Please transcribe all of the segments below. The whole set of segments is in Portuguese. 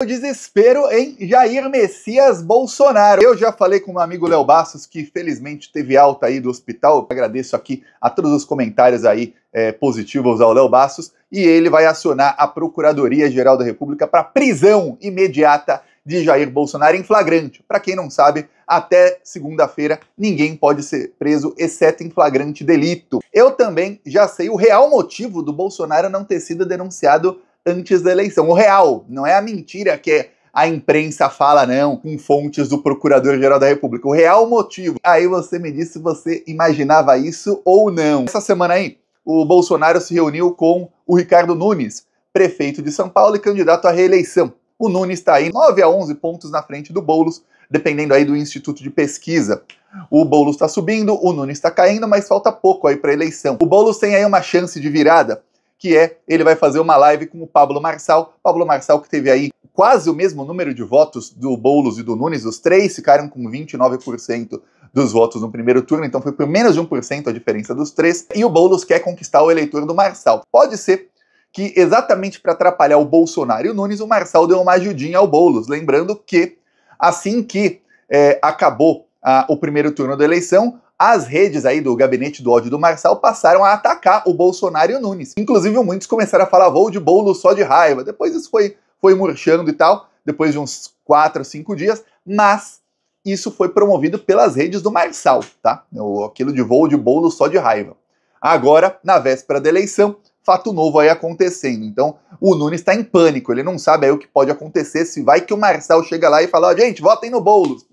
O desespero em Jair Messias Bolsonaro. Eu já falei com meu amigo Léo Bastos, que felizmente teve alta aí do hospital. Eu agradeço aqui a todos os comentários aí é, positivos ao Léo Bastos. E ele vai acionar a Procuradoria-Geral da República para prisão imediata de Jair Bolsonaro em flagrante. Para quem não sabe, até segunda-feira ninguém pode ser preso exceto em flagrante delito. Eu também já sei o real motivo do Bolsonaro não ter sido denunciado antes da eleição. O real, não é a mentira que a imprensa fala não, com fontes do Procurador-Geral da República. O real motivo. Aí você me disse se você imaginava isso ou não. Essa semana aí, o Bolsonaro se reuniu com o Ricardo Nunes, prefeito de São Paulo e candidato à reeleição. O Nunes está aí 9 a 11 pontos na frente do Boulos, dependendo aí do Instituto de Pesquisa. O Boulos está subindo, o Nunes está caindo, mas falta pouco aí para a eleição. O Boulos tem aí uma chance de virada, que é ele vai fazer uma live com o Pablo Marçal. Pablo Marçal que teve aí quase o mesmo número de votos do Boulos e do Nunes, os três ficaram com 29% dos votos no primeiro turno, então foi por menos de 1% a diferença dos três, e o Boulos quer conquistar o eleitor do Marçal. Pode ser que exatamente para atrapalhar o Bolsonaro e o Nunes, o Marçal deu uma ajudinha ao Boulos, lembrando que assim que é, acabou a, o primeiro turno da eleição, as redes aí do gabinete do ódio do Marçal passaram a atacar o Bolsonaro e o Nunes. Inclusive, muitos começaram a falar voo de bolo só de raiva. Depois isso foi, foi murchando e tal, depois de uns 4 ou 5 dias, mas isso foi promovido pelas redes do Marçal, tá? Aquilo de voo de bolo só de raiva. Agora, na véspera da eleição, fato novo aí acontecendo. Então, o Nunes está em pânico, ele não sabe aí o que pode acontecer, se vai que o Marçal chega lá e fala, oh, gente, votem no Boulos.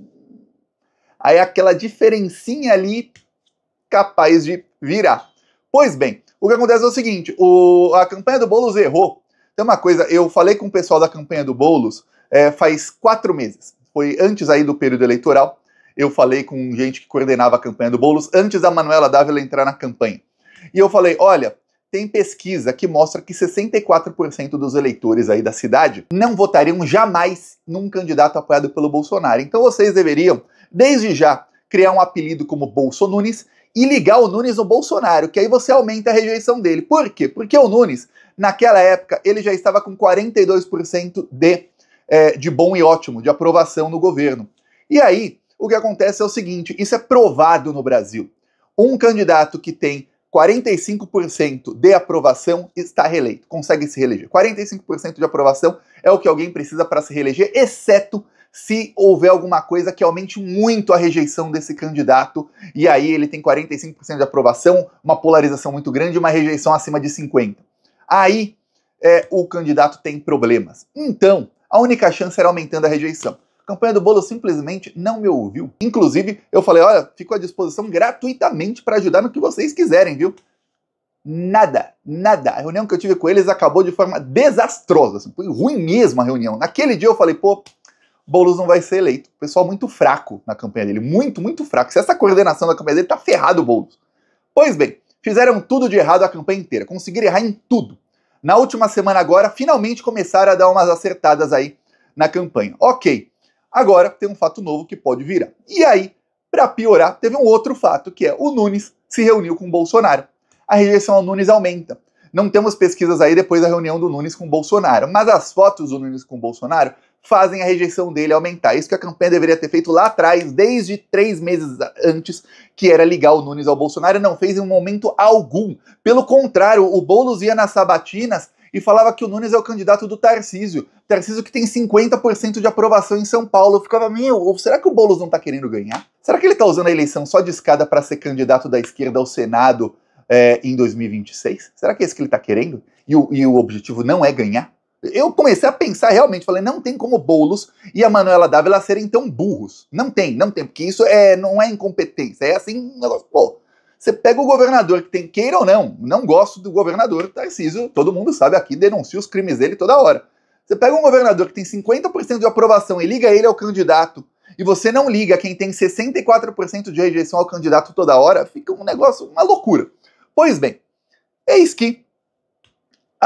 Aí aquela diferencinha ali capaz de virar. Pois bem, o que acontece é o seguinte, o, a campanha do Boulos errou. Tem uma coisa, eu falei com o pessoal da campanha do Boulos é, faz quatro meses. Foi antes aí do período eleitoral. Eu falei com gente que coordenava a campanha do Boulos antes da Manuela Dávila entrar na campanha. E eu falei, olha, tem pesquisa que mostra que 64% dos eleitores aí da cidade não votariam jamais num candidato apoiado pelo Bolsonaro. Então vocês deveriam desde já criar um apelido como Bolso Nunes e ligar o Nunes no Bolsonaro, que aí você aumenta a rejeição dele. Por quê? Porque o Nunes, naquela época, ele já estava com 42% de, é, de bom e ótimo, de aprovação no governo. E aí, o que acontece é o seguinte: isso é provado no Brasil. Um candidato que tem 45% de aprovação está reeleito, consegue se reeleger. 45% de aprovação é o que alguém precisa para se reeleger, exceto se houver alguma coisa que aumente muito a rejeição desse candidato, e aí ele tem 45% de aprovação, uma polarização muito grande, uma rejeição acima de 50%. Aí é, o candidato tem problemas. Então, a única chance era aumentando a rejeição. A campanha do Bolo simplesmente não me ouviu. Inclusive, eu falei: olha, fico à disposição gratuitamente para ajudar no que vocês quiserem, viu? Nada, nada. A reunião que eu tive com eles acabou de forma desastrosa. Assim, foi ruim mesmo a reunião. Naquele dia eu falei: pô, Boulos não vai ser eleito. O pessoal muito fraco na campanha dele, muito, muito fraco. Se essa coordenação da campanha dele tá ferrado Boulos. Pois bem, fizeram tudo de errado a campanha inteira, conseguiram errar em tudo. Na última semana agora, finalmente começaram a dar umas acertadas aí na campanha. OK. Agora tem um fato novo que pode virar. E aí, para piorar, teve um outro fato, que é o Nunes se reuniu com o Bolsonaro. A rejeição ao Nunes aumenta. Não temos pesquisas aí depois da reunião do Nunes com o Bolsonaro, mas as fotos do Nunes com o Bolsonaro fazem a rejeição dele aumentar. Isso que a campanha deveria ter feito lá atrás, desde três meses antes, que era ligar o Nunes ao Bolsonaro, não fez em momento algum. Pelo contrário, o Boulos ia nas sabatinas e falava que o Nunes é o candidato do Tarcísio. Tarcísio que tem 50% de aprovação em São Paulo. Eu ficava, meu, será que o Boulos não tá querendo ganhar? Será que ele tá usando a eleição só de escada para ser candidato da esquerda ao Senado é, em 2026? Será que é isso que ele tá querendo? E o, e o objetivo não é ganhar? Eu comecei a pensar realmente, falei, não tem como Boulos e a Manuela Dávila serem tão burros. Não tem, não tem, porque isso é, não é incompetência, é assim, um negócio, pô, você pega o governador que tem, queira ou não, não gosto do governador Tarcísio, todo mundo sabe aqui, denuncia os crimes dele toda hora. Você pega um governador que tem 50% de aprovação e liga ele ao candidato, e você não liga quem tem 64% de rejeição ao candidato toda hora, fica um negócio, uma loucura. Pois bem, eis que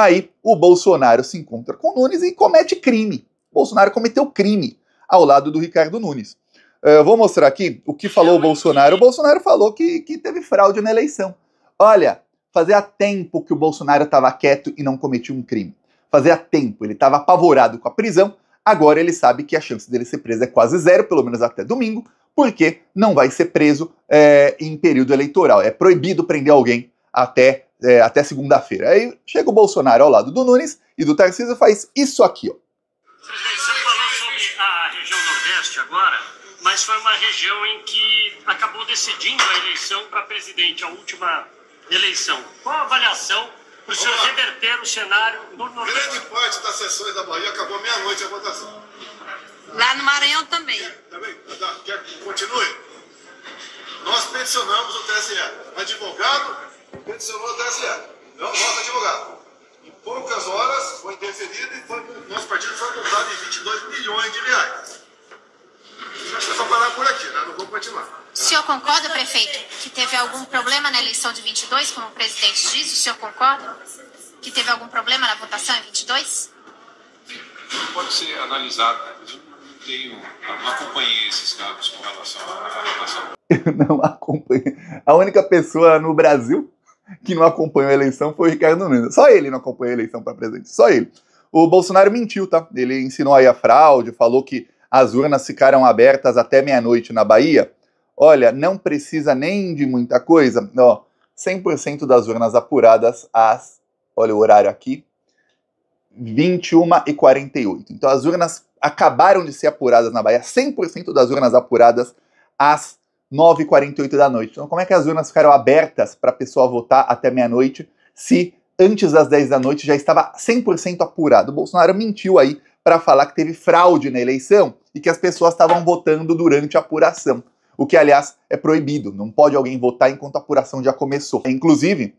Aí o Bolsonaro se encontra com Nunes e comete crime. Bolsonaro cometeu crime ao lado do Ricardo Nunes. Eh, eu vou mostrar aqui o que falou o Bolsonaro. O Bolsonaro falou que, que teve fraude na eleição. Olha, fazia tempo que o Bolsonaro estava quieto e não cometia um crime. Fazia tempo, ele estava apavorado com a prisão. Agora ele sabe que a chance dele ser preso é quase zero, pelo menos até domingo, porque não vai ser preso é, em período eleitoral. É proibido prender alguém até é, até segunda-feira. Aí chega o Bolsonaro ao lado do Nunes e do Tarcísio faz isso aqui, ó. Presidente, você falou sobre a região Nordeste agora, mas foi uma região em que acabou decidindo a eleição para presidente, a última eleição. Qual a avaliação para o senhor Olá. reverter o cenário no Nordeste? Grande parte das sessões da Bahia acabou meia-noite a votação. Lá no Maranhão também. Quer, também? Quer, continue? Nós peticionamos o TSE. Advogado peticionou assim, é. a TSE, não nosso advogado. Em poucas horas foi interferido e foi, nosso partido foi multado em 22 milhões de reais. Acho que é só parar por aqui, né? não vou continuar. O senhor concorda, prefeito, que teve algum problema na eleição de 22, como o presidente diz? O senhor concorda que teve algum problema na votação em 22? Pode ser analisado. Né? Eu não tenho, não acompanhei esses dados com relação à votação. não acompanhei. A única pessoa no Brasil que não acompanhou a eleição foi o Ricardo Nunes. Só ele não acompanhou a eleição para presidente, só ele. O Bolsonaro mentiu, tá? Ele ensinou aí a fraude, falou que as urnas ficaram abertas até meia-noite na Bahia. Olha, não precisa nem de muita coisa. Ó, 100% das urnas apuradas às, olha o horário aqui, 21h48. Então as urnas acabaram de ser apuradas na Bahia, 100% das urnas apuradas às 9h48 da noite. Então, como é que as urnas ficaram abertas para a pessoa votar até meia-noite se antes das 10 da noite já estava 100% apurado? O Bolsonaro mentiu aí para falar que teve fraude na eleição e que as pessoas estavam votando durante a apuração. O que, aliás, é proibido. Não pode alguém votar enquanto a apuração já começou. Inclusive,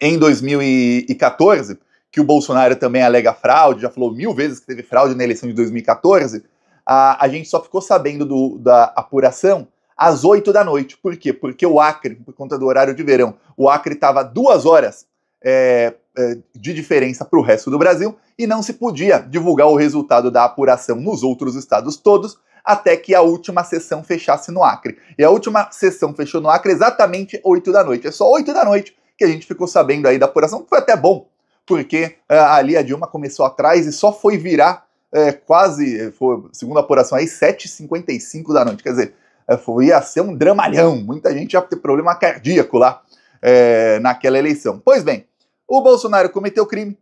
em 2014, que o Bolsonaro também alega fraude, já falou mil vezes que teve fraude na eleição de 2014, a, a gente só ficou sabendo do, da apuração às 8 da noite. Por quê? Porque o Acre, por conta do horário de verão, o Acre estava duas horas é, é de diferença para o resto do Brasil e não se podia divulgar o resultado da apuração nos outros estados todos até que a última sessão fechasse no Acre. E a última sessão fechou no Acre exatamente 8 da noite. É só 8 da noite que a gente ficou sabendo aí da apuração, que foi até bom, porque uh, ali a Dilma começou atrás e só foi virar é, quase, foi, segundo a apuração aí, 7h55 da noite. Quer dizer, é, ia ser um dramalhão, muita gente ia ter problema cardíaco lá é, naquela eleição. Pois bem, o Bolsonaro cometeu crime.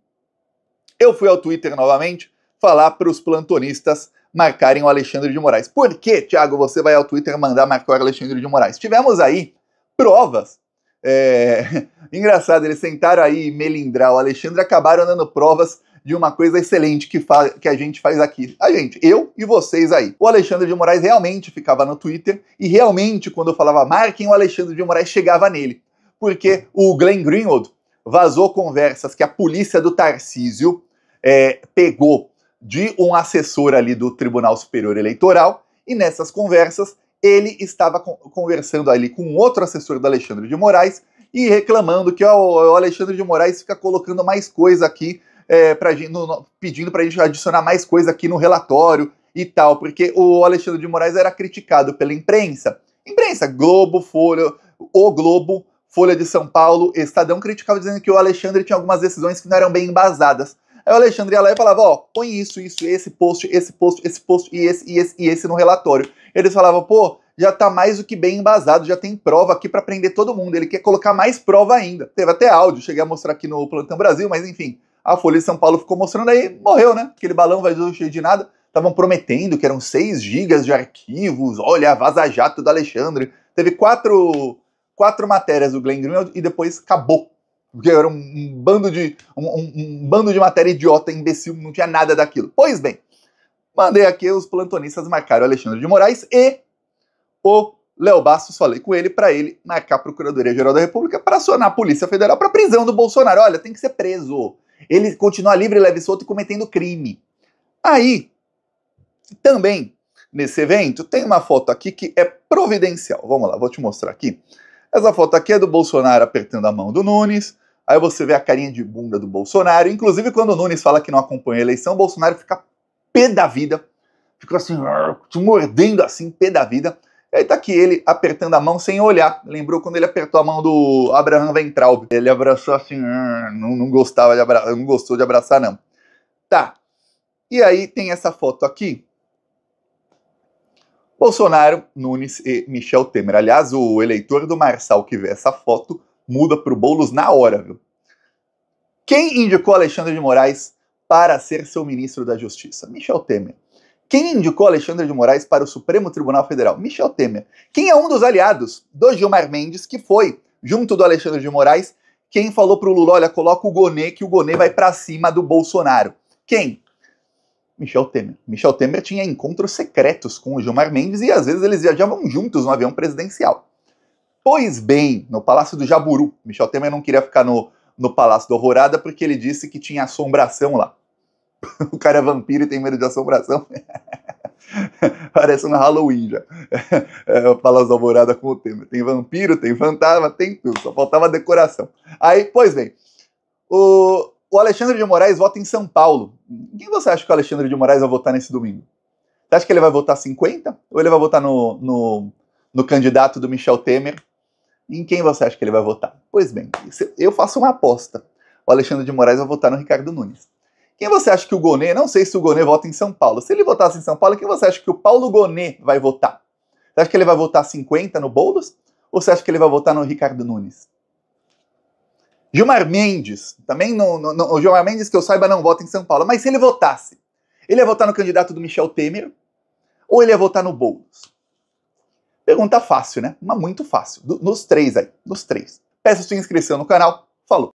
Eu fui ao Twitter novamente falar para os plantonistas marcarem o Alexandre de Moraes. Por que, Thiago, você vai ao Twitter mandar marcar o Alexandre de Moraes? Tivemos aí provas. É... Engraçado, eles tentaram aí melindrar o Alexandre, acabaram dando provas de uma coisa excelente que, que a gente faz aqui. A gente, eu e vocês aí. O Alexandre de Moraes realmente ficava no Twitter e realmente, quando eu falava marquem o Alexandre de Moraes, chegava nele. Porque o Glenn Greenwald vazou conversas que a polícia do Tarcísio é, pegou de um assessor ali do Tribunal Superior Eleitoral e nessas conversas ele estava conversando ali com outro assessor do Alexandre de Moraes e reclamando que o Alexandre de Moraes fica colocando mais coisa aqui é, pra gente, no, pedindo para a gente adicionar mais coisa aqui no relatório e tal, porque o Alexandre de Moraes era criticado pela imprensa. Imprensa, Globo, Folha, O Globo, Folha de São Paulo, Estadão criticava dizendo que o Alexandre tinha algumas decisões que não eram bem embasadas. Aí o Alexandre ia lá e falava, ó, oh, põe isso, isso, esse post, esse post, esse post e esse, e esse, e esse no relatório. Eles falavam, pô, já tá mais do que bem embasado, já tem prova aqui para prender todo mundo. Ele quer colocar mais prova ainda. Teve até áudio, cheguei a mostrar aqui no Plantão Brasil, mas enfim a Folha de São Paulo ficou mostrando aí, morreu, né? Aquele balão vazou cheio de nada. Estavam prometendo que eram 6 gigas de arquivos, olha, vaza-jato do Alexandre. Teve quatro, quatro matérias do Glenn Greenwald e depois acabou. Porque era um, um bando de um, um, um, bando de matéria idiota, imbecil, não tinha nada daquilo. Pois bem, mandei aqui, os plantonistas marcaram o Alexandre de Moraes e o Léo Bastos, falei com ele para ele marcar a Procuradoria Geral da República para acionar a Polícia Federal para prisão do Bolsonaro. Olha, tem que ser preso ele continua livre, leve e solto e cometendo crime. Aí, também, nesse evento, tem uma foto aqui que é providencial. Vamos lá, vou te mostrar aqui. Essa foto aqui é do Bolsonaro apertando a mão do Nunes. Aí você vê a carinha de bunda do Bolsonaro. Inclusive, quando o Nunes fala que não acompanha a eleição, o Bolsonaro fica pé da vida. Fica assim, ah, te mordendo assim, pé da vida. E aí tá aqui ele apertando a mão sem olhar. Lembrou quando ele apertou a mão do Abraham Ventral. Ele abraçou assim, ah, não, não gostava de abraçar, não gostou de abraçar não. Tá. E aí tem essa foto aqui. Bolsonaro, Nunes e Michel Temer. Aliás, o eleitor do Marçal que vê essa foto muda pro Boulos na hora, viu? Quem indicou Alexandre de Moraes para ser seu ministro da Justiça? Michel Temer. Quem indicou Alexandre de Moraes para o Supremo Tribunal Federal? Michel Temer. Quem é um dos aliados do Gilmar Mendes, que foi, junto do Alexandre de Moraes, quem falou para o Lula, olha, coloca o Gonê, que o Gonê vai para cima do Bolsonaro. Quem? Michel Temer. Michel Temer tinha encontros secretos com o Gilmar Mendes e às vezes eles viajavam juntos no avião presidencial. Pois bem, no Palácio do Jaburu, Michel Temer não queria ficar no, no Palácio do Alvorada porque ele disse que tinha assombração lá. o cara é vampiro e tem medo de assombração. Parece um Halloween já. É, Palas Alvorada com o tema. Tem vampiro, tem fantasma, tem tudo. Só faltava decoração. Aí, pois bem, o, o Alexandre de Moraes vota em São Paulo. Quem você acha que o Alexandre de Moraes vai votar nesse domingo? Você acha que ele vai votar 50? Ou ele vai votar no, no, no candidato do Michel Temer? Em quem você acha que ele vai votar? Pois bem, eu faço uma aposta. O Alexandre de Moraes vai votar no Ricardo Nunes. Quem você acha que o Gonê, não sei se o Gonê vota em São Paulo, se ele votasse em São Paulo, quem você acha que o Paulo Gonê vai votar? Você acha que ele vai votar 50 no Boulos? Ou você acha que ele vai votar no Ricardo Nunes? Gilmar Mendes, também não, o Gilmar Mendes, que eu saiba, não vota em São Paulo, mas se ele votasse, ele ia votar no candidato do Michel Temer ou ele ia votar no Boulos? Pergunta fácil, né? Mas muito fácil. Do, nos três aí, nos três. Peço sua inscrição no canal. Falou!